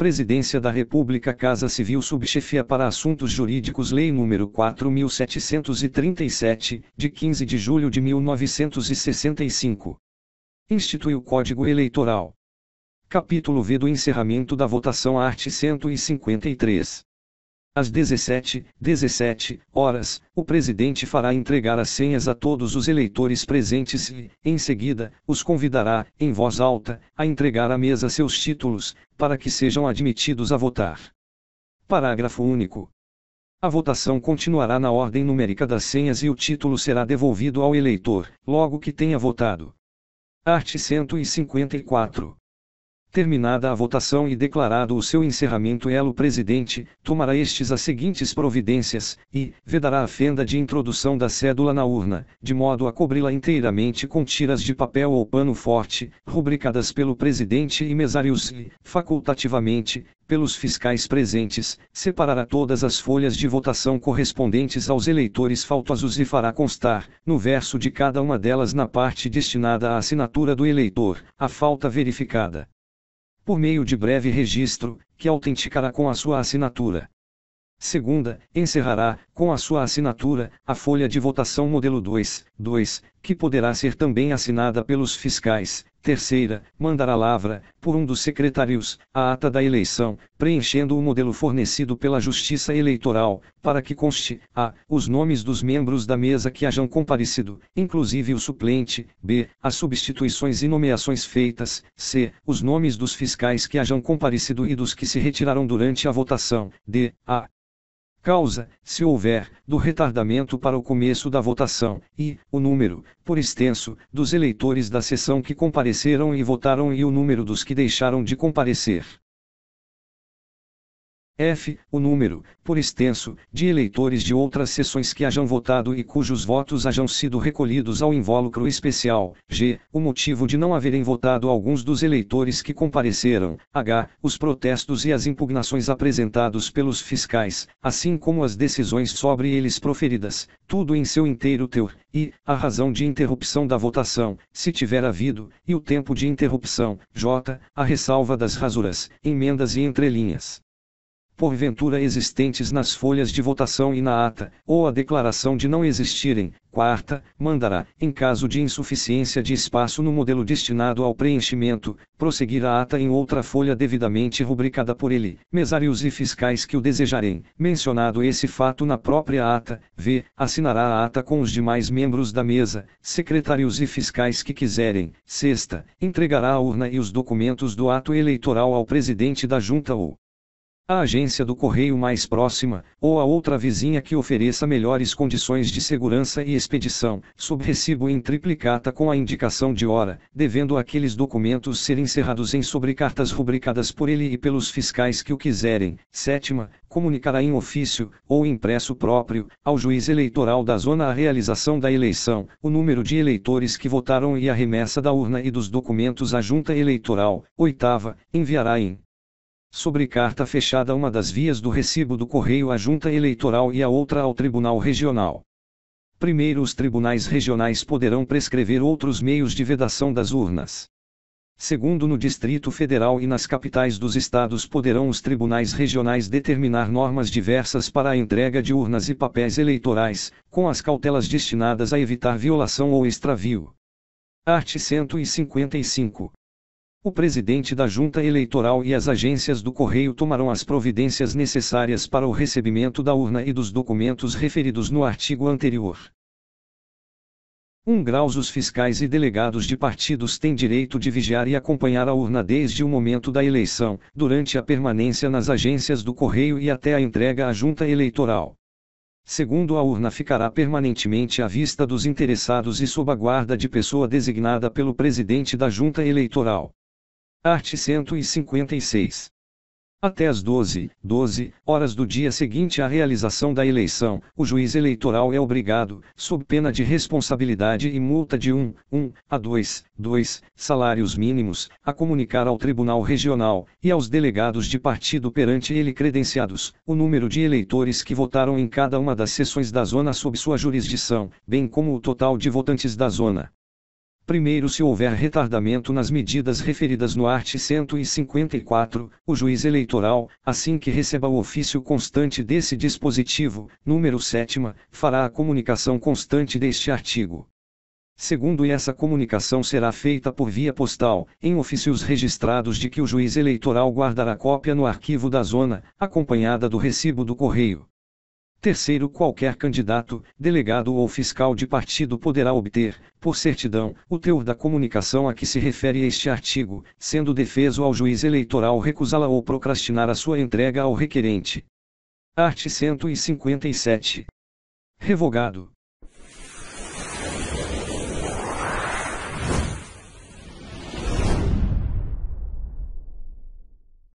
Presidência da República Casa Civil Subchefia para Assuntos Jurídicos Lei nº 4737, de 15 de julho de 1965. Institui o Código Eleitoral. Capítulo V do encerramento da votação art. 153. Às 17, 17 horas, o presidente fará entregar as senhas a todos os eleitores presentes e, em seguida, os convidará, em voz alta, a entregar à mesa seus títulos, para que sejam admitidos a votar. Parágrafo único. A votação continuará na ordem numérica das senhas e o título será devolvido ao eleitor, logo que tenha votado. Art. 154. Terminada a votação e declarado o seu encerramento, ela, o presidente, tomará estes as seguintes providências, e vedará a fenda de introdução da cédula na urna, de modo a cobri-la inteiramente com tiras de papel ou pano forte, rubricadas pelo presidente e mesários e, facultativamente, pelos fiscais presentes, separará todas as folhas de votação correspondentes aos eleitores faltosos e fará constar, no verso de cada uma delas na parte destinada à assinatura do eleitor, a falta verificada por meio de breve registro, que autenticará com a sua assinatura. Segunda, encerrará, com a sua assinatura, a folha de votação modelo 2, 2, que poderá ser também assinada pelos fiscais, Terceira, mandar a lavra, por um dos secretários, a ata da eleição, preenchendo o modelo fornecido pela Justiça Eleitoral, para que conste, a, os nomes dos membros da mesa que hajam comparecido, inclusive o suplente, b, as substituições e nomeações feitas, c, os nomes dos fiscais que hajam comparecido e dos que se retiraram durante a votação, d, a, causa, se houver, do retardamento para o começo da votação, e, o número, por extenso, dos eleitores da sessão que compareceram e votaram e o número dos que deixaram de comparecer. F. O número, por extenso, de eleitores de outras sessões que hajam votado e cujos votos hajam sido recolhidos ao invólucro especial. G. O motivo de não haverem votado alguns dos eleitores que compareceram. H. Os protestos e as impugnações apresentados pelos fiscais, assim como as decisões sobre eles proferidas, tudo em seu inteiro teor. I. A razão de interrupção da votação, se tiver havido, e o tempo de interrupção. J. A ressalva das rasuras, emendas e entrelinhas porventura existentes nas folhas de votação e na ata, ou a declaração de não existirem, quarta, mandará, em caso de insuficiência de espaço no modelo destinado ao preenchimento, prosseguir a ata em outra folha devidamente rubricada por ele, mesários e fiscais que o desejarem, mencionado esse fato na própria ata, v, assinará a ata com os demais membros da mesa, secretários e fiscais que quiserem, sexta, entregará a urna e os documentos do ato eleitoral ao presidente da junta ou a agência do correio mais próxima, ou a outra vizinha que ofereça melhores condições de segurança e expedição, sob recibo em triplicata com a indicação de hora, devendo aqueles documentos serem encerrados em sobrecartas rubricadas por ele e pelos fiscais que o quiserem. Sétima, comunicará em ofício, ou impresso próprio, ao juiz eleitoral da zona a realização da eleição, o número de eleitores que votaram e a remessa da urna e dos documentos à junta eleitoral. Oitava, enviará em sobre carta fechada uma das vias do recibo do correio à Junta Eleitoral e a outra ao Tribunal Regional. Primeiro, os tribunais regionais poderão prescrever outros meios de vedação das urnas. Segundo, no Distrito Federal e nas capitais dos estados poderão os tribunais regionais determinar normas diversas para a entrega de urnas e papéis eleitorais, com as cautelas destinadas a evitar violação ou extravio. Art. 155. O presidente da junta eleitoral e as agências do correio tomarão as providências necessárias para o recebimento da urna e dos documentos referidos no artigo anterior. 1. Um graus Os fiscais e delegados de partidos têm direito de vigiar e acompanhar a urna desde o momento da eleição, durante a permanência nas agências do correio e até a entrega à junta eleitoral. Segundo a urna ficará permanentemente à vista dos interessados e sob a guarda de pessoa designada pelo presidente da junta eleitoral art. 156. Até as 12, 12 horas do dia seguinte à realização da eleição, o juiz eleitoral é obrigado, sob pena de responsabilidade e multa de 1, 1 a 2, 2 salários mínimos, a comunicar ao Tribunal Regional e aos delegados de partido perante ele credenciados o número de eleitores que votaram em cada uma das seções da zona sob sua jurisdição, bem como o total de votantes da zona. Primeiro, se houver retardamento nas medidas referidas no art. 154, o juiz eleitoral, assim que receba o ofício constante desse dispositivo, número 7, fará a comunicação constante deste artigo. Segundo, e essa comunicação será feita por via postal, em ofícios registrados de que o juiz eleitoral guardará cópia no arquivo da zona, acompanhada do recibo do correio. Terceiro, qualquer candidato, delegado ou fiscal de partido poderá obter, por certidão, o teor da comunicação a que se refere este artigo, sendo defeso ao juiz eleitoral recusá-la ou procrastinar a sua entrega ao requerente. Art. 157. Revogado.